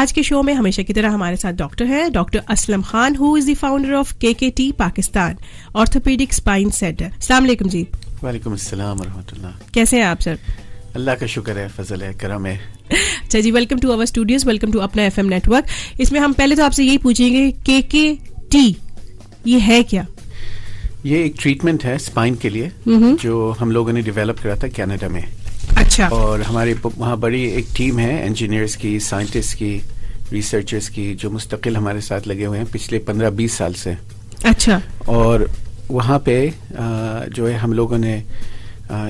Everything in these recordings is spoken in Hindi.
आज के शो में हमेशा की तरह हमारे साथ डॉक्टर हैं doctor Aslam Khan who is the founder of K K T Pakistan orthopaedic spine centre सलामकुम जी वालेकुम अस्सलाम कैसे हैं आप सर अल्लाह का शुक्र है फजल है करम है अच्छा जी welcome to our studios welcome to अपना एफएम नेटवर्क इसमें हम पहले तो आपसे यही पूछेंगे के के टी ये है क्या ये एक ट्रीटमेंट है स्पाइन के लिए जो हम लोगों ने डेवलप करा था कनाडा में अच्छा और हमारी वहाँ बड़ी एक टीम है इंजीनियर्स की साइंटिस्ट की रिसर्चर्स की जो मुस्तकिल हमारे साथ लगे हुए हैं पिछले पंद्रह बीस साल से अच्छा और वहाँ पे जो है हम लोगों ने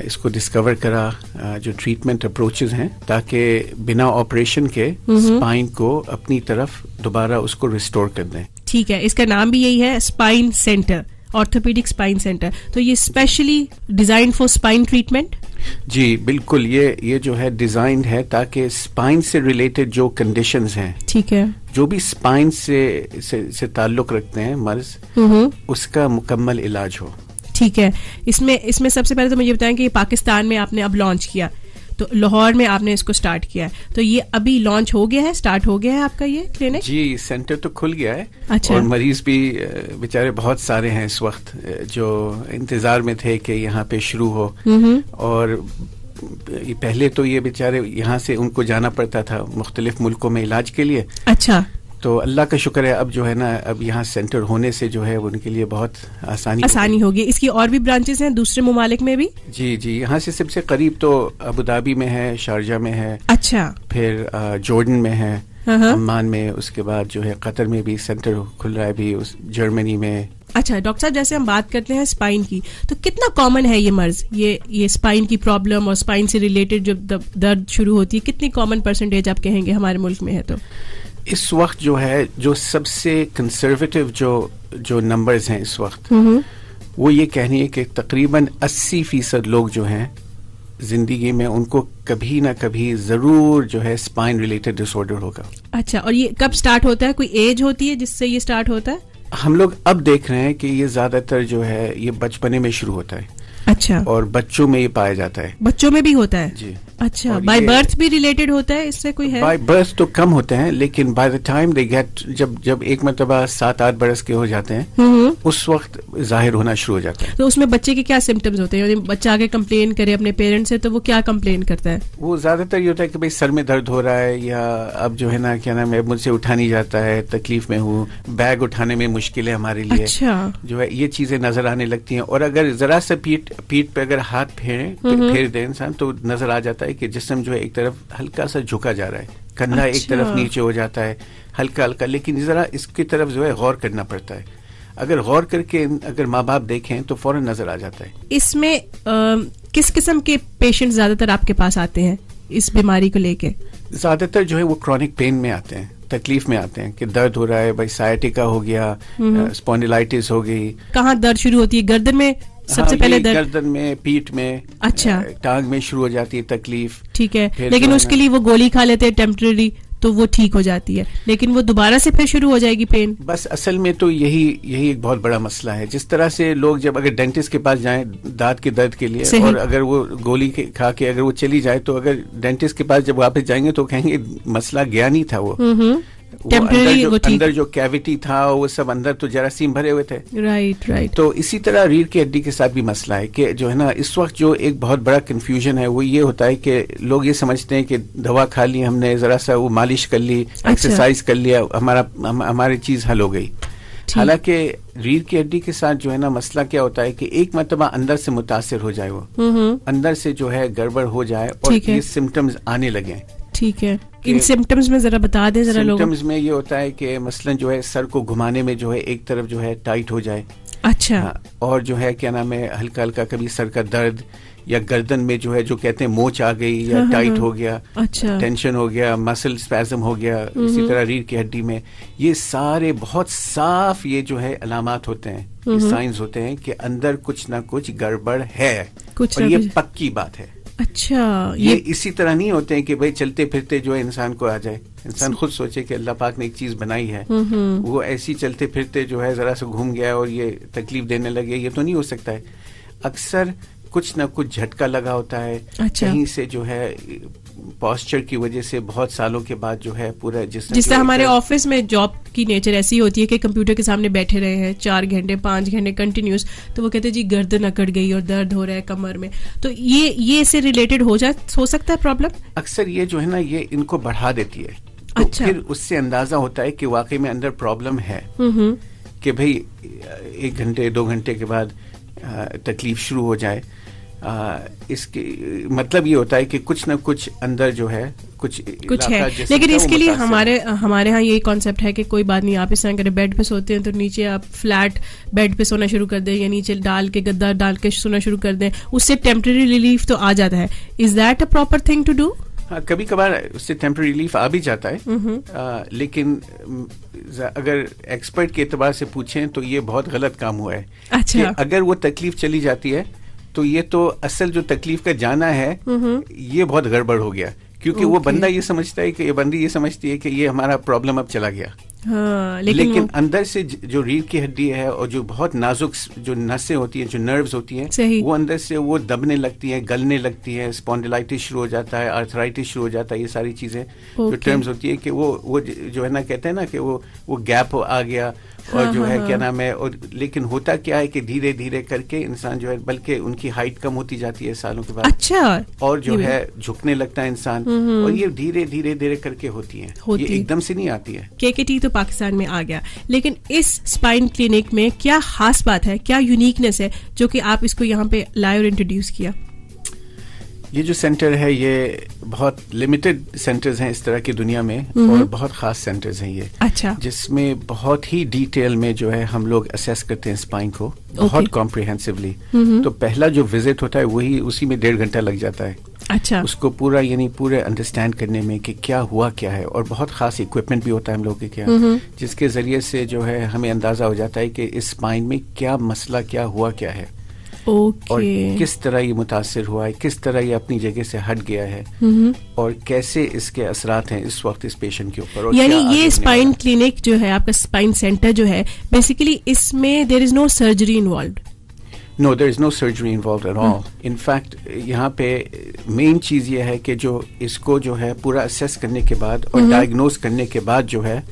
इसको डिस्कवर करा जो ट्रीटमेंट अप्रोचेज हैं ताकि बिना ऑपरेशन के स्पाइन को अपनी तरफ दोबारा उसको रिस्टोर कर दें ठीक है इसका नाम भी यही है spine centre orthopaedic spine centre तो ये specially design for spine treatment जी बिल्कुल ये ये जो है डिज़ाइन है ताकि स्पाइन से रिलेटेड जो कंडीशंस हैं ठीक है जो भी स्पाइन से से, से ताल्लुक रखते हैं मर्ज हम्म। उसका मुकम्मल इलाज हो ठीक है इसमें इसमें सबसे पहले तो मुझे बताएं कि पाकिस्तान में आपने अब लॉन्च किया तो लाहौर में आपने इसको स्टार्ट किया है तो ये अभी लॉन्च हो गया है स्टार्ट हो गया है आपका ये क्लिनिक जी सेंटर तो खुल गया है अच्छा और मरीज भी बेचारे बहुत सारे हैं इस वक्त जो इंतजार में थे कि यहाँ पे शुरू हो और पहले तो ये बेचारे यहाँ से उनको जाना पड़ता था मुख्तलिफ मुल्कों में इलाज के लिए अच्छा तो अल्लाह का शुक्र है अब जो है ना अब यहाँ सेंटर होने से जो है उनके लिए बहुत आसानी आसानी होगी इसकी और भी ब्रांचेस हैं दूसरे ममालिक में भी जी जी यहाँ से सबसे करीब तो अबू धाबी में है शारजा में है अच्छा फिर जॉर्डन में है हाँ, हाँ। अम्मान में उसके बाद जो है कतर में भी सेंटर खुल रहा है भी उस जर्मनी में अच्छा डॉक्टर साहब जैसे हम बात करते हैं स्पाइन की तो कितना कॉमन है ये मर्ज ये ये स्पाइन की प्रॉब्लम और स्पाइन से रिलेटेड जो दर्द शुरू होती है कितनी कॉमन परसेंटेज आप कहेंगे हमारे मुल्क में है तो इस वक्त जो है जो सबसे कंसर्वेटिव जो जो नंबर्स हैं इस वक्त वो ये कह रही है कि तकरीबन 80 फीसद लोग जो हैं जिंदगी में उनको कभी ना कभी जरूर जो है स्पाइन रिलेटेड डिसऑर्डर होगा अच्छा और ये कब स्टार्ट होता है कोई एज होती है जिससे ये स्टार्ट होता है हम लोग अब देख रहे हैं कि ये ज्यादातर जो है ये बचपने में शुरू होता है अच्छा और बच्चों में ये पाया जाता है बच्चों में भी होता है जी अच्छा बाय बर्थ भी रिलेटेड होता है इससे कोई है बाय बर्थ तो कम होते हैं लेकिन by the time they get जब जब एक मरतबा सात आठ बरस के हो जाते हैं हम्म हम्म। उस वक्त जाहिर होना शुरू हो जाता है तो उसमें बच्चे के क्या सिम्टम्स होते हैं बच्चा आगे कम्प्लेन करे अपने पेरेंट्स से तो वो क्या कम्प्लेन करता है वो ज्यादातर ये होता है कि भाई सर में दर्द हो रहा है या अब जो है ना क्या नाम है मुझसे उठा नहीं जाता है तकलीफ में हूँ बैग उठाने में मुश्किल है हमारे लिए अच्छा। जो है ये चीजें नजर आने लगती है और अगर जरा सा पीठ पीठ पे अगर हाथ फेरे हम्म फेर दे इंसान तो नजर आ जाता है है कि जिसम जो है एक तरफ हल्का सा झुका जा रहा है कंधा अच्छा। एक तरफ अच्छा। नीचे हो जाता है हल्का हल्का लेकिन ज़रा इसकी तरफ जो है गौर करना पड़ता है अगर गौर करके अगर माँ बाप देखें तो फौरन नजर आ जाता है इसमें आ, किस किस्म के पेशेंट ज्यादातर आपके पास आते हैं इस बीमारी को लेके ज्यादातर जो है वो क्रॉनिक पेन में आते हैं तकलीफ में आते हैं कि दर्द हो रहा है भाई साइटिका हो गया स्पोनिलाइटिस हम्म। हो गई कहाँ दर्द शुरू होती है गर्दन में सबसे हाँ, पहले दर्द गर्दन में पीठ में अच्छा टांग में शुरू हो जाती है तकलीफ ठीक है लेकिन उसके लिए वो गोली खा लेते हैं टेम्प्रेरी तो वो ठीक हो जाती है लेकिन वो दोबारा से फिर शुरू हो जाएगी पेन बस असल में तो यही यही एक बहुत बड़ा मसला है जिस तरह से लोग जब अगर डेंटिस्ट के पास जाएं दांत के दर्द के लिए और अगर वो गोली के, खा के अगर वो चली जाए तो अगर डेंटिस्ट के पास जब वापस जाएंगे तो कहेंगे मसला गया नहीं था वो हम्म, हम्म। अंदर जो कैविटी था वो सब अंदर तो जरासीम भरे हुए थे राइट right, राइट right. तो इसी तरह रीढ़ की हड्डी के साथ भी मसला है कि जो है ना इस वक्त जो एक बहुत बड़ा कन्फ्यूजन है वो ये होता है कि लोग ये समझते हैं कि दवा खा ली हमने जरा सा वो मालिश कर ली अच्छा। एक्सरसाइज कर लिया हमारा हम, हमारी चीज हल हो गई हालांकि रीढ़ की हड्डी के साथ जो है ना मसला क्या होता है कि एक मरतबा अंदर से मुतासर हो जाए वो हम्म, हम्म। अंदर से जो है गड़बड़ हो जाए और ये सिम्टम्स आने लगे ठीक है इन सिम्टम्स में जरा बता दें जरा सिम्टम्स में ये होता है कि मसलन जो है सर को घुमाने में जो है एक तरफ जो है टाइट हो जाए अच्छा हाँ, और जो है क्या नाम है हल्का हल्का कभी सर का दर्द या गर्दन में जो है जो कहते हैं मोच आ गई या टाइट हाँ, हाँ, हो गया अच्छा टेंशन हो गया मसल स्पैजम हो गया इसी तरह रीढ़ की हड्डी में ये सारे बहुत साफ ये जो है अलामत होते हैं साइंस होते हैं कि अंदर कुछ ना कुछ गड़बड़ है कुछ और ये पक्की बात है अच्छा ये, ये इसी तरह नहीं होते हैं कि भाई चलते फिरते जो है इंसान को आ जाए इंसान खुद सोचे कि अल्लाह पाक ने एक चीज बनाई है हम्म, हम्म। वो ऐसी चलते फिरते जो है जरा सा घूम गया और ये तकलीफ देने लगे ये तो नहीं हो सकता है अक्सर कुछ ना कुछ झटका लगा होता है अच्छा। कहीं से जो है पॉस्चर की वजह से बहुत सालों के बाद जो है पूरा जिस जिससे हमारे ऑफिस में जॉब की नेचर ऐसी होती है कि कंप्यूटर के सामने बैठे रहे हैं चार घंटे पांच घंटे कंटिन्यूस तो वो कहते हैं जी गर्द नकड़ गई और दर्द हो रहा है कमर में तो ये ये इससे रिलेटेड हो जा हो सकता है प्रॉब्लम अक्सर ये जो है ना ये इनको बढ़ा देती है तो अच्छा फिर उससे अंदाजा होता है कि वाकई में अंदर प्रॉब्लम है हम्म, हम्म। कि भाई एक घंटे दो घंटे के बाद तकलीफ शुरू हो जाए आ, इसके मतलब ये होता है कि कुछ ना कुछ अंदर जो है कुछ कुछ है लेकिन इसके लिए हमारे हमारे यहाँ यही कॉन्सेप्ट है कि कोई बात नहीं आप इस तरह करें बेड पे सोते हैं तो नीचे आप फ्लैट बेड पे सोना शुरू कर दें या नीचे डाल के गद्दा डाल के सोना शुरू कर दें उससे टेम्प्रेरी रिलीफ तो आ जाता है is that a proper thing to do हाँ कभी कभार उससे टेम्प्रेरी रिलीफ आ भी जाता है आ, लेकिन अगर एक्सपर्ट के एतबार से पूछें तो ये बहुत गलत काम हुआ है अच्छा। कि अगर वो तकलीफ चली जाती है तो ये तो असल जो तकलीफ का जाना है ये बहुत गड़बड़ हो गया क्योंकि okay. वो बंदा ये समझता है कि ये बंदी ये समझती है कि ये हमारा प्रॉब्लम अब चला गया हाँ, लेकिन, लेकिन अंदर से जो रीढ़ की हड्डी है और जो बहुत नाजुक जो नसें होती हैं जो नर्व्स होती हैं वो अंदर से वो दबने लगती हैं गलने लगती हैं स्पॉन्डिलाइटिस शुरू हो जाता है आर्थराइटिस शुरू हो जाता है ये सारी चीजें जो टर्म्स होती है कि वो वो जो है ना कहते हैं ना कि वो वो गैप आ गया और हाँ, जो हाँ, है हाँ क्या नाम है और लेकिन होता क्या है कि धीरे धीरे करके इंसान जो है बल्कि उनकी हाइट कम होती जाती है सालों के बाद अच्छा और जो है झुकने लगता है इंसान हम्म, हम्म। और ये धीरे धीरे धीरे करके होती है ये एकदम से नहीं आती है केकेटी तो पाकिस्तान में आ गया लेकिन इस स्पाइन क्लिनिक में क्या खास बात है क्या यूनिकनेस है जो कि आप इसको यहाँ पे लाए और इंट्रोड्यूस किया ये जो सेंटर है ये बहुत लिमिटेड सेंटर्स हैं इस तरह की दुनिया में हम्म हम्म। और बहुत खास सेंटर्स हैं ये अच्छा जिसमें बहुत ही डिटेल में जो है हम लोग असेस करते हैं स्पाइन को बहुत कॉम्प्रिहेंसिवली हम्म तो पहला जो विजिट होता है वही उसी में डेढ़ घंटा लग जाता है अच्छा उसको पूरा यानी पूरे अंडरस्टैंड करने में कि क्या हुआ क्या है और बहुत खास इक्विपमेंट भी होता है हम लोगों के क्या जिसके जरिए से जो है हमें अंदाजा हो जाता है कि इस स्पाइन में क्या मसला क्या हुआ क्या है okay. और किस तरह ये मुतासर हुआ है किस तरह ये अपनी जगह से हट गया है और कैसे इसके असरात हैं इस वक्त इस पेशेंट के ऊपर यानी ये स्पाइन क्लिनिक जो है आपका स्पाइन सेंटर जो है बेसिकली इसमें there is no surgery involve no there is no surgery involve at all in fact यहाँ पे मेन चीज़ ये है कि जो इसको जो है पूरा असेस करने के बाद और डायग्नोज करने के बाद जो है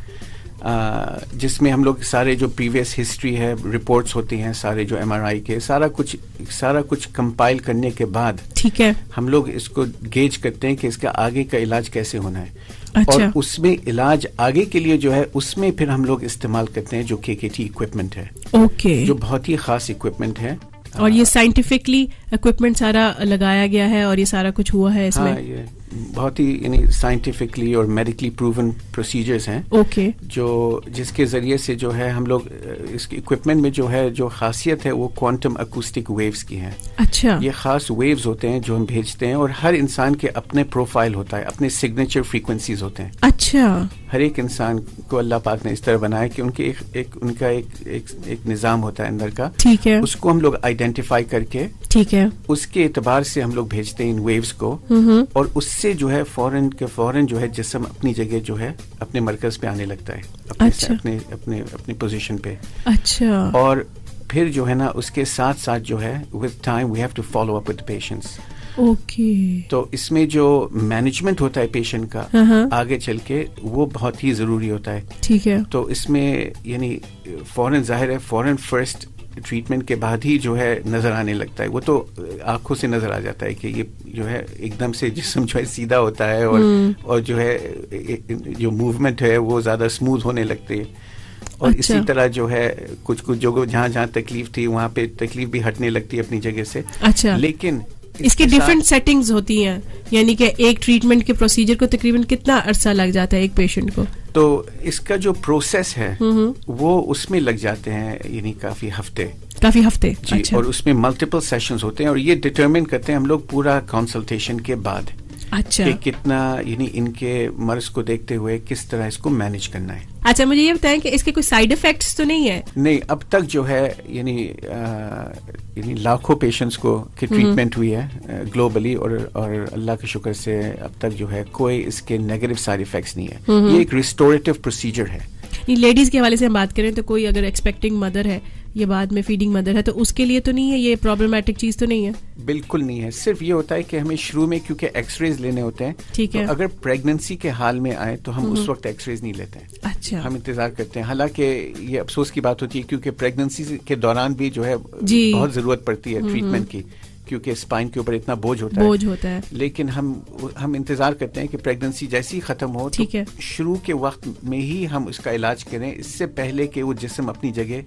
जिसमें हम लोग सारे जो प्रीवियस हिस्ट्री है रिपोर्ट्स होती हैं सारे जो एम के सारा कुछ सारा कुछ कंपाइल करने के बाद ठीक है हम लोग इसको गेज करते हैं कि इसका आगे का इलाज कैसे होना है अच्छा। और उसमें इलाज आगे के लिए जो है उसमें फिर हम लोग इस्तेमाल करते हैं जो के इक्विपमेंट है ओके जो बहुत ही खास इक्विपमेंट है और ये साइंटिफिकली इक्विपमेंट सारा लगाया गया है और ये सारा कुछ हुआ है हाँ, इसमें हाँ, ये बहुत ही यानी साइंटिफिकली और मेडिकली प्रूवन प्रोसीजर्स हैं ओके जो जिसके ज़रिए से जो है हम लोग इस इक्विपमेंट में जो है जो खासियत है वो क्वांटम अकूस्टिक वेव्स की है अच्छा ये ख़ास वेव्स होते हैं जो हम भेजते हैं और हर इंसान के अपने प्रोफाइल होता है अपने सिग्नेचर फ्रीक्वेंसीज होते हैं अच्छा हर एक इंसान को अल्लाह पाक ने इस तरह बनाया कि उनके एक, एक उनका एक, एक, एक निज़ाम होता है अंदर का ठीक है उसको हम लोग आइडेंटिफाई करके ठीक है उसके एतबार से हम लोग भेजते हैं इन वेव्स को हम्म, हम्म। और उस इससे जो है फ़ौरन के फ़ौरन जो है जिसम अपनी जगह जो है अपने मरकज पे आने लगता है अपने अच्छा। अपने अपने अपनी पोजीशन पे अच्छा और फिर जो है ना उसके साथ साथ जो है with time we have to follow up with patients okay तो इसमें जो मैनेजमेंट होता है पेशेंट का हाँ, हाँ। आगे चल के वो बहुत ही जरूरी होता है ठीक है तो इसमें यानी फॉरन जाहिर है फॉरन फर्स्ट ट्रीटमेंट के बाद ही जो है नज़र आने लगता है वो तो आंखों से नज़र आ जाता है कि ये जो है एकदम से जिसम जो है सीधा होता है और हम्म। और जो है जो मूवमेंट है वो ज़्यादा स्मूथ होने लगते है और अच्छा। इसी तरह जो है कुछ कुछ जो जहाँ जहाँ तकलीफ थी वहाँ पे तकलीफ भी हटने लगती है अपनी जगह से अच्छा लेकिन इसकी डिफरेंट सेटिंग्स होती हैं यानी कि एक ट्रीटमेंट के प्रोसीजर को तकरीबन कितना अरसा लग जाता है एक पेशेंट को तो इसका जो प्रोसेस है हम्म हम्म। वो उसमें लग जाते हैं यानी काफी हफ्ते काफी हफ्ते जी अच्छा। और उसमें मल्टीपल सेशंस होते हैं और ये डिटरमिन करते हैं हम लोग पूरा कंसल्टेशन के बाद अच्छा कि कितना यानी इनके मर्ज को देखते हुए किस तरह इसको मैनेज करना है अच्छा मुझे ये बताएं कि इसके कोई साइड इफेक्ट्स तो नहीं है नहीं अब तक जो है यानी यानी लाखों पेशेंट्स को की ट्रीटमेंट हम्म। हुई है ग्लोबली और और अल्लाह के शुक्र से अब तक जो है कोई इसके नेगेटिव साइड इफेक्ट्स नहीं है हम्म। ये एक रिस्टोरेटिव प्रोसीजर है लेडीज के हवाले से हम बात करें तो कोई अगर एक्सपेक्टिंग मदर है ये बाद में फीडिंग मदर है तो उसके लिए तो नहीं है ये प्रॉब्लमेटिक चीज तो नहीं है बिल्कुल नहीं है सिर्फ ये होता है कि हमें शुरू में क्योंकि एक्सरेज लेने होते हैं ठीक तो है तो अगर प्रेगनेंसी के हाल में आए तो हम उस वक्त एक्सरेज नहीं लेते हैं अच्छा हम इंतजार करते हैं हालांकि ये अफसोस की बात होती है क्योंकि प्रेगनेंसी के दौरान भी जो है बहुत जरूरत पड़ती है ट्रीटमेंट की क्योंकि स्पाइन के ऊपर इतना बोझ होता बोझ है होता है लेकिन हम हम इंतजार करते हैं कि प्रेगनेंसी जैसी ही खत्म हो तो ठीक तो है शुरू के वक्त में ही हम उसका इलाज करें इससे पहले कि वो जिसम अपनी जगह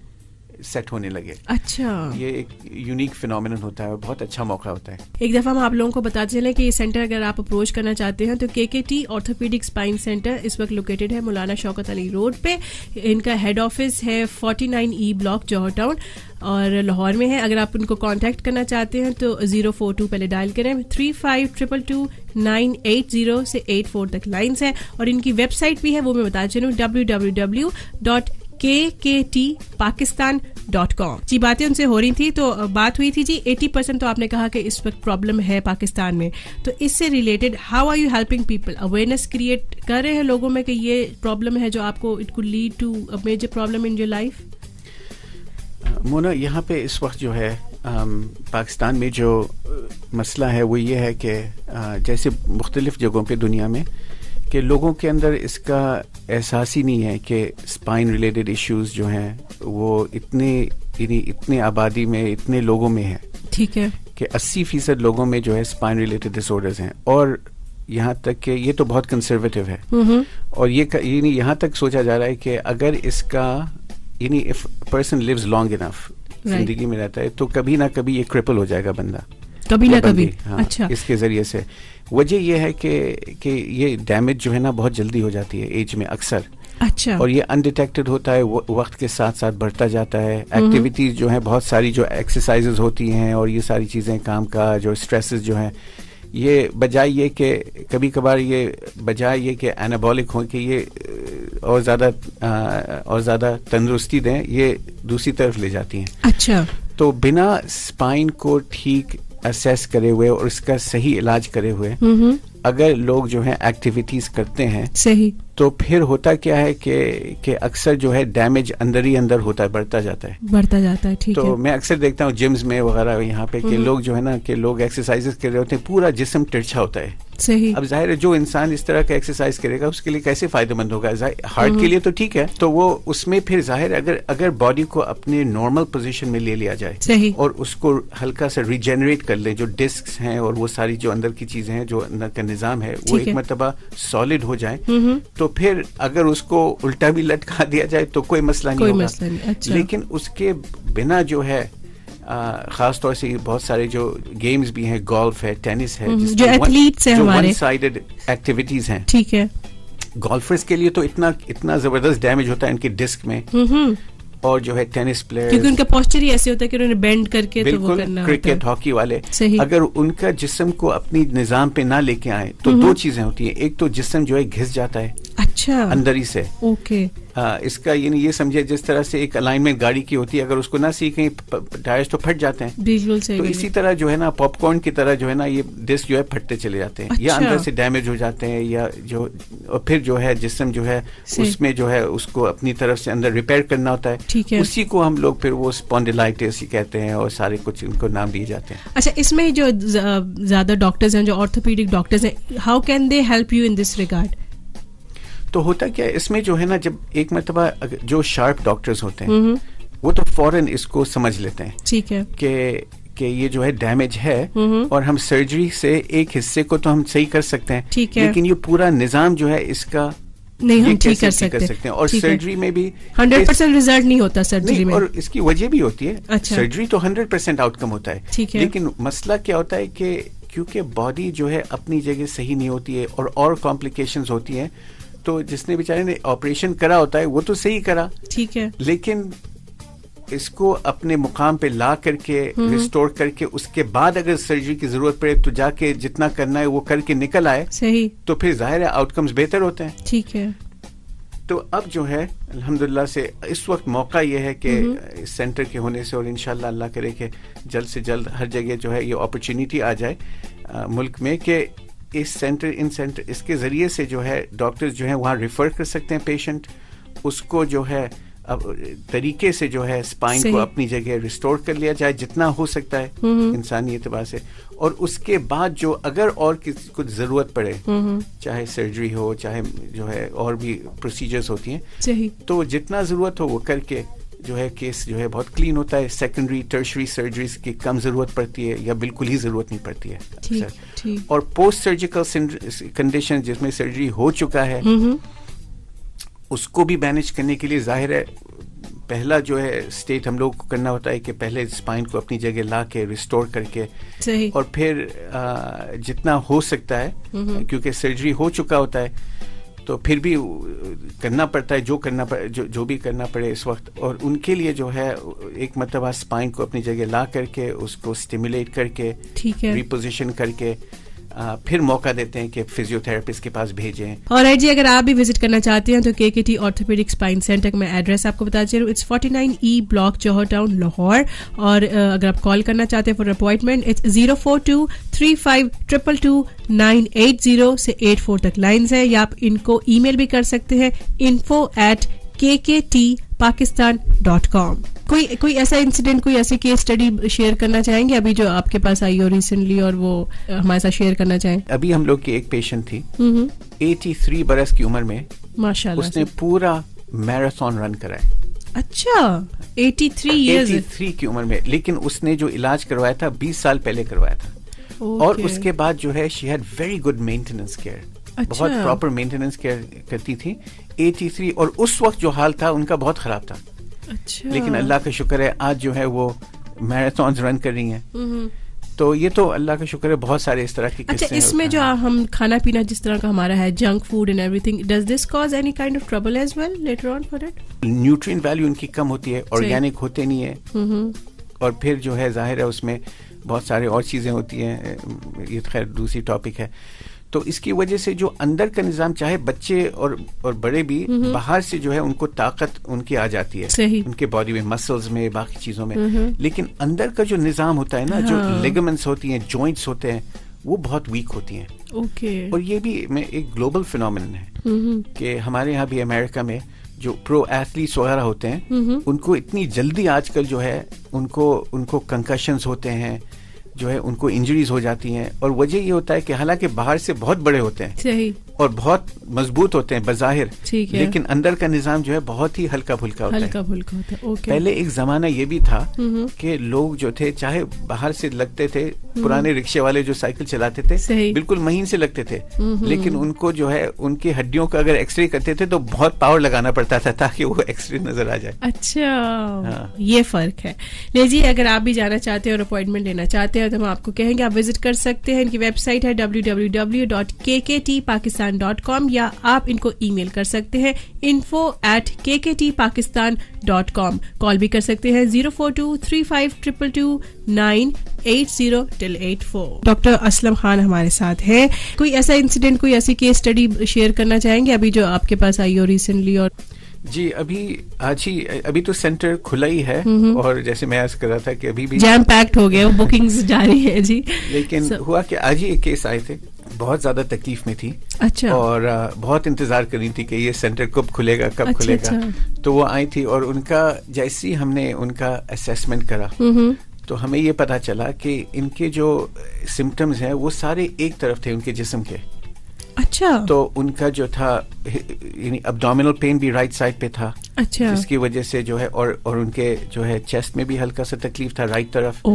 सेट होने लगे अच्छा ये एक यूनिक फिनोमिन होता है और बहुत अच्छा मौका होता है एक दफा हम आप लोगों को बता चले कि ये सेंटर अगर आप अप्रोच करना चाहते हैं तो के K T orthopaedic spine centre इस वक्त लोकेटेड है मौलाना शौकत अली रोड पे इनका हेड ऑफिस है forty nine E block Johar town और लाहौर में है अगर आप उनको कांटेक्ट करना चाहते हैं तो जीरो फोर टू पहले डायल करें three five triple two nine eight zero से एट फोर तक लाइन्स है और इनकी वेबसाइट भी है वो मैं बता चलूँ W W W dot K K T Pakistan dot com जी बातें उनसे हो रही थी तो बात हुई थी जी एटी परसेंट तो आपने कहा कि इस वक्त प्रॉब्लम है पाकिस्तान में तो इससे related how are you helping people awareness create कर रहे हैं लोगों में कि ये प्रॉब्लम है जो आपको it could lead to a major problem in your life Mona यहाँ पे इस वक्त जो है आम, पाकिस्तान में जो मसला है वो ये है कि जैसे मुख्तलिफ जगहों पे दुनिया में कि लोगों के अंदर इसका एहसास ही नहीं है कि स्पाइन रिलेटेड इश्यूज जो हैं वो इतने इतने आबादी में इतने लोगों में है ठीक है कि अस्सी फीसद लोगों में जो है स्पाइन रिलेटेड डिसऑर्डर्स हैं और यहाँ तक कि ये तो बहुत कंसर्वेटिव है हम्म हम्म। और ये यानी यहाँ तक सोचा जा रहा है कि अगर इसका यानी if person lives long enough जिंदगी में रहता है तो कभी ना कभी ये क्रिपल हो जाएगा बंदा कभी ना कभी हाँ, अच्छा इसके जरिए से वजह यह है कि कि ये डैमेज जो है ना बहुत जल्दी हो जाती है एज में अक्सर अच्छा और ये अनडिटेक्टेड होता है वक्त के साथ साथ बढ़ता जाता है एक्टिविटीज हम्म। जो है बहुत सारी जो एक्सरसाइजेज होती हैं और ये सारी चीज़ें काम का जो स्ट्रेसेस जो हैं ये बजाय ये कि कभी कभार ये बजाय ये कि एनाबॉलिक हों कि ये और ज़्यादा और ज़्यादा तंदुरुस्ती दें ये दूसरी तरफ ले जाती हैं अच्छा तो बिना स्पाइन को ठीक असेस करे हुए और इसका सही इलाज करे हुए अगर लोग जो है एक्टिविटीज करते हैं सही तो फिर होता क्या है कि कि अक्सर जो है डैमेज अंदर ही अंदर होता है बढ़ता जाता है बढ़ता जाता है ठीक तो है। मैं अक्सर देखता हूँ जिम्स में वगैरह यहाँ पे कि हम्म। लोग जो है ना कि लोग एक्सरसाइजेस कर रहे होते हैं पूरा जिसम तिरछा होता है सही अब जाहिर है जो इंसान इस तरह का एक्सरसाइज करेगा उसके लिए कैसे फायदेमंद होगा हार्ट के हम्म। लिए तो ठीक है तो वो उसमें फिर जाहिर अगर अगर बॉडी को अपने नॉर्मल पोजीशन में ले लिया जाए सही और उसको हल्का सा रिजेनरेट कर ले जो डिस्क हैं और वो सारी जो अंदर की चीजें हैं जो अंदर का निजाम है वो एक मरतबा सॉलिड हो जाए तो फिर अगर उसको उल्टा भी लटका दिया जाए तो कोई मसला कोई नहीं होगा मसला नहीं, अच्छा। लेकिन उसके बिना जो है खास तौर से बहुत सारे जो गेम्स भी हैं गोल्फ है टेनिस है हम्म, जो एथलीट्स हैं हमारे साइडेड एक्टिविटीज हैं ठीक है गोल्फर्स के लिए तो इतना इतना जबरदस्त डैमेज होता है इनके डिस्क में हम्म, हम्म। और जो है टेनिस प्लेयर क्योंकि उनका पोस्चर ही ऐसे होता है कि उन्होंने बेंड करके तो वो करना क्रिकेट हॉकी वाले अगर उनका जिस्म को अपनी निजाम पे ना लेके आए तो दो चीजें होती है एक तो जिस्म जो है घिस जाता है अच्छा अंदर ही से ओके आ, हाँ, इसका यानी ये समझे जिस तरह से एक अलाइनमेंट गाड़ी की होती है अगर उसको ना सीखे टायर्स तो फट जाते हैं बिल्कुल सही तो इसी तरह जो है ना पॉपकॉर्न की तरह जो है ना ये डिस्क जो है फटते चले जाते हैं अच्छा। या अंदर से डैमेज हो जाते हैं या जो और फिर जो है जिसम जो है उसमें जो है उसको अपनी तरफ से अंदर रिपेयर करना होता है ठीक है उसी को हम लोग फिर वो स्पॉन्डिलाइटिस कहते हैं और सारे कुछ उनको नाम दिए जाते हैं अच्छा इसमें जो ज्यादा डॉक्टर्स हैं जो ऑर्थोपेडिक डॉक्टर्स हैं how can they help you in this regard तो होता क्या है इसमें जो है ना जब एक मरतबा जो शार्प डॉक्टर्स होते हैं वो तो फॉरन इसको समझ लेते हैं ठीक है कि कि ये जो है डैमेज है और हम सर्जरी से एक हिस्से को तो हम सही कर सकते हैं ठीक है लेकिन ये पूरा निज़ाम जो है इसका नहीं हम ठीक कर सकते, कर सकते हैं और सर्जरी में भी हंड्रेड परसेंट रिजल्ट नहीं होता सर्जरी में और इसकी वजह भी होती है अच्छा। सर्जरी तो हंड्रेड परसेंट आउटकम होता है ठीक है लेकिन मसला क्या होता है कि क्योंकि बॉडी जो है अपनी जगह सही नहीं होती है और और कॉम्प्लिकेशंस होती है तो जिसने बेचारे ने ऑपरेशन करा होता है वो तो सही करा ठीक है लेकिन इसको अपने मुकाम पे ला करके रिस्टोर हम्म। करके उसके बाद अगर सर्जरी की जरूरत पड़े तो जाके जितना करना है वो करके निकल आए सही तो फिर जाहिर है आउटकम्स बेहतर होते हैं ठीक है तो अब जो है अल्हम्दुलिल्लाह से इस वक्त मौका ये है कि हम्म। सेंटर के होने से और इनशाला अल्लाह करे कि जल्द से जल्द हर जगह जो है ये अपॉर्चुनिटी आ जाए आ, मुल्क में कि इस सेंटर इन सेंटर इसके ज़रिए से जो है डॉक्टर्स जो है वहाँ रिफर कर सकते हैं पेशेंट उसको जो है अब तरीके से जो है स्पाइन को अपनी जगह रिस्टोर कर लिया जाए जितना हो सकता है हम्म, हम्म। इंसानी एतबार से और उसके बाद जो अगर और किसी कुछ ज़रूरत पड़े हम्म, चाहे सर्जरी हो चाहे जो है और भी प्रोसीजर्स होती हैं तो जितना ज़रूरत हो वो करके जो है केस जो है बहुत क्लीन होता है सेकेंडरी टर्शरी सर्जरीज की कम ज़रूरत पड़ती है या बिल्कुल ही ज़रूरत नहीं पड़ती है और पोस्ट सर्जिकल कंडीशन जिसमें सर्जरी हो चुका है हम्म, हम्म। उसको भी मैनेज करने के लिए जाहिर है पहला जो है स्टेट हम लोग को करना होता है कि पहले स्पाइन को अपनी जगह ला के रिस्टोर करके और फिर आ, जितना हो सकता है हम्म, क्योंकि सर्जरी हो चुका होता है तो फिर भी करना पड़ता है जो करना पड़े जो, जो भी करना पड़े इस वक्त और उनके लिए जो है एक मतलब स्पाइन को अपनी जगह ला करके उसको स्टिमुलेट करके रिपोजिशन करके फिर मौका देते हैं कि फिजियोथेरेपिस्ट के पास भेजें और आई जी अगर आप भी विजिट करना चाहते हैं तो के K T orthopaedic spine centre का मैं एड्रेस आपको बता दे रहा हूँ it's forty nine E block Johar town Lahore और अगर आप कॉल करना चाहते हैं for appointment it's zero four two three five triple two nine eight zero से एट फोर तक लाइन्स है या आप इनको मेल भी कर सकते हैं info at K K T Pakistan dot com कोई कोई ऐसा इंसिडेंट कोई ऐसी केस स्टडी शेयर करना चाहेंगे अभी जो आपके पास आई हो रिसेंटली और वो हमारे साथ शेयर करना चाहें अभी हम लोग की एक पेशेंट थी एटी थ्री बरस की उम्र में माशाल्लाह उसने पूरा मैराथन रन कराया अच्छा 83 थ्री थ्री की उम्र में लेकिन उसने जो इलाज करवाया था 20 साल पहले करवाया था okay. और उसके बाद जो है she had very good maintenance care बहुत प्रॉपर अच्छा। मेंटेनेंस करती थी एटी थ्री और उस वक्त जो हाल था उनका बहुत खराब था अच्छा। लेकिन अल्लाह का शुक्र है आज जो है वो मैराथन रन कर रही है हम्म, हम्म। तो ये तो अल्लाह का शुक्र है बहुत सारे इस तरह की अच्छा इसमें जो हाँ। हम खाना पीना जिस तरह का हमारा है junk food and everything does this cause any kind of trouble as well later on for it nutritive value उनकी कम होती है ऑर्गेनिक होते नहीं है हम्म, और फिर जो है जाहिर है उसमें बहुत सारे और चीज़ें होती हैं ये तो खैर दूसरी टॉपिक है तो इसकी वजह से जो अंदर का निज़ाम चाहे बच्चे और और बड़े भी हम्म हम्म। बाहर से जो है उनको ताकत उनकी आ जाती है उनके बॉडी में मसल्स में बाकी चीज़ों में हम्म लेकिन अंदर का जो निज़ाम होता है ना हाँ। जो लेगमेंट्स होती हैं जॉइंट्स होते हैं वो बहुत वीक होती हैं ओके और ये भी मैं एक ग्लोबल फिनोमिन है कि हमारे यहाँ भी अमेरिका में जो प्रो एथलीट्स वगैरह होते हैं उनको इतनी जल्दी आजकल जो है उनको उनको कंकशंस होते हैं जो है उनको इंजरीज हो जाती हैं और वजह ये होता है कि हालांकि बाहर से बहुत बड़े होते हैं सही और बहुत मजबूत होते हैं बज़ाहिर है लेकिन अंदर का निज़ाम जो है बहुत ही हल्का फुल्का होता हल्का है होता है ओके पहले एक जमाना ये भी था कि लोग जो थे चाहे बाहर से लगते थे हम्म। पुराने रिक्शे वाले जो साइकिल चलाते थे बिल्कुल महीन से लगते थे लेकिन उनको जो है उनकी हड्डियों का अगर एक्सरे करते थे तो बहुत पावर लगाना पड़ता था ताकि वो एक्सरे नजर आ जाए अच्छा हाँ। ये फर्क है ले जी अगर आप भी जाना चाहते हैं और अपॉइंटमेंट लेना चाहते हैं हैं तो हम आपको कहेंगे आप विजिट कर सकते हैं इनकी वेबसाइट है www.kketpakistan.com या आप इनको ईमेल कर सकते हैं info at K K T Pakistan dot com call भी कर सकते हैं zero four two three five triple two nine eight zero till eight four doctor Aslam Khan हमारे साथ हैं कोई ऐसा इंसिडेंट कोई ऐसी केस स्टडी शेयर करना चाहेंगे अभी जो आपके पास आई हो रिसेंटली और जी अभी आज ही अभी तो सेंटर खुला ही है हम्म हम्म। और जैसे मैं आज कर रहा था कि अभी भी जैम पैक्ड हो गया बुकिंग्स जारी है जी लेकिन so, हुआ कि आज ही एक केस आए थे बहुत ज्यादा तकलीफ में थी अच्छा और बहुत इंतजार कर रही थी कि ये सेंटर कब खुलेगा कब अच्छा, खुलेगा अच्छा। तो वो आई थी और उनका जैसे ही हमने उनका असेसमेंट करा हम्म तो हमें ये पता चला कि इनके जो सिम्टम्स हैं वो सारे एक तरफ थे उनके जिस्म के अच्छा तो उनका जो था यानी अब्डोमिनल पेन भी राइट साइड पे था अच्छा जिसकी वजह से जो है और और उनके जो है चेस्ट में भी हल्का सा तकलीफ था राइट तरफ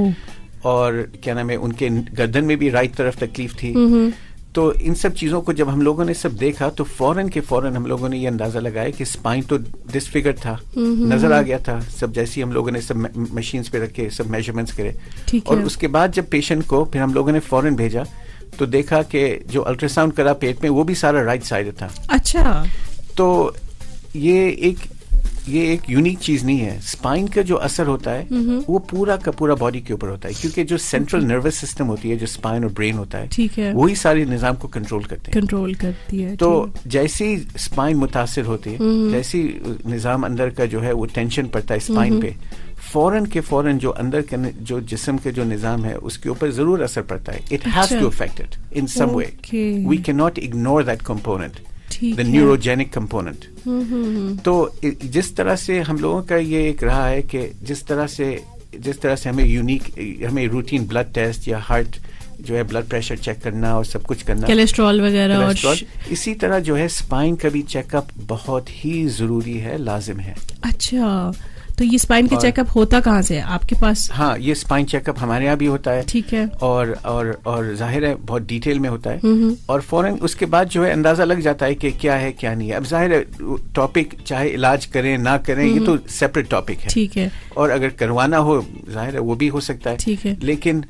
और क्या नाम है उनके गर्दन में भी राइट तरफ तकलीफ थी तो इन सब चीज़ों को जब हम लोगों ने सब देखा तो फौरन के फौरन हम लोगों ने ये अंदाज़ा लगाया कि स्पाइन तो डिसफिगर था नज़र आ गया था सब जैसे हम लोगों ने सब मशीन पे रखे सब मेजरमेंट्स करे और उसके बाद जब पेशेंट को फिर हम लोगों ने फौरन भेजा तो देखा कि जो अल्ट्रासाउंड करा पेट में वो भी सारा राइट साइड था अच्छा तो ये एक ये एक यूनिक चीज नहीं है स्पाइन का जो असर होता है वो पूरा का पूरा बॉडी के ऊपर होता है क्योंकि जो सेंट्रल नर्वस सिस्टम होती है जो स्पाइन और ब्रेन होता है ठीक है वही सारे निजाम को कंट्रोल करते हैं कंट्रोल करती है तो जैसे स्पाइन मुतासर होती है जैसे निजाम अंदर का जो है वो टेंशन पड़ता है स्पाइन पे फ़ौरन के फ़ौरन जो अंदर के जो जिसम के जो निज़ाम है उसके ऊपर ज़रूर असर पड़ता है it has to affect it in some way we can not ignore that component the neurogenic component तो जिस तरह से हम लोगों का ये एक रहा है कि जिस तरह से जिस तरह से हमें यूनिक हमें रूटीन ब्लड टेस्ट या हार्ट जो है ब्लड प्रेशर चेक करना और सब कुछ करना कोलेस्ट्रॉल वगैरह और इसी तरह जो है स्पाइन का भी चेकअप बहुत ही जरूरी है लाजिम है अच्छा तो ये स्पाइन का चेकअप होता कहाँ से है आपके पास हाँ ये स्पाइन चेकअप हमारे यहाँ भी होता है ठीक है और और और जाहिर है बहुत डिटेल में होता है और फौरन उसके बाद जो है अंदाजा लग जाता है कि क्या है क्या नहीं है अब जाहिर है टॉपिक चाहे इलाज करें ना करें ये तो सेपरेट टॉपिक है ठीक है और अगर करवाना हो जाहिर है वो भी हो सकता है ठीक है लेकिन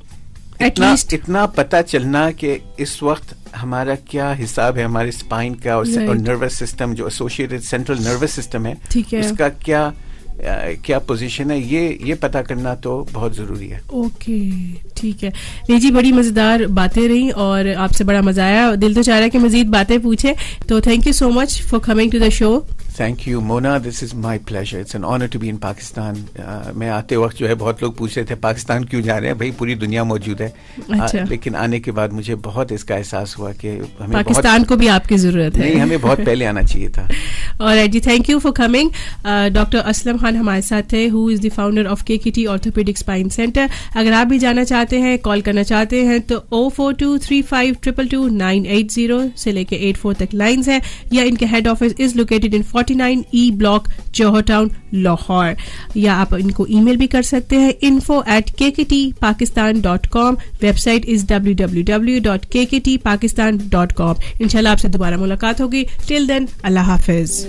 इतना इतना पता चलना कि इस वक्त हमारा क्या हिसाब है हमारे स्पाइन का और, नर्वस सिस्टम जो एसोसिएटेड सेंट्रल नर्वस सिस्टम है ठीक है उसका क्या क्या पोजीशन है ये ये पता करना तो बहुत ज़रूरी है ओके ठीक है नहीं जी बड़ी मज़ेदार बातें रही और आपसे बड़ा मज़ा आया दिल तो चाह रहा है कि मज़ीद बातें पूछे तो thank you so much for coming to the show thank you Mona this is my pleasure it's an honour to be in Pakistan मैं आते वक्त जो है बहुत लोग पूछ रहे थे पाकिस्तान क्यों जा रहे हैं भाई पूरी दुनिया मौजूद है अच्छा। आ, लेकिन आने के बाद मुझे बहुत इसका एहसास हुआ कि हमें पाकिस्तान को भी आपकी ज़रूरत है नहीं हमें बहुत पहले आना चाहिए था और जी thank you for coming doctor Aslam Khan हमारे साथ थे who is the founder of K K T orthopaedic spine centre अगर आप भी जाना चाहते हैं कॉल करना चाहते हैं तो oh four two three five triple two nine eight zero से लेकर एट फोर तक लाइन्स है या इनके head office is located in forty 49 E block Johar town Lahore या आप इनको ईमेल भी कर सकते हैं info at K K T Pakistan dot com website is W W W dot K K T Pakistan dot com इनशाला आपसे दोबारा मुलाकात होगी टिल देन अल्लाह हाफिज़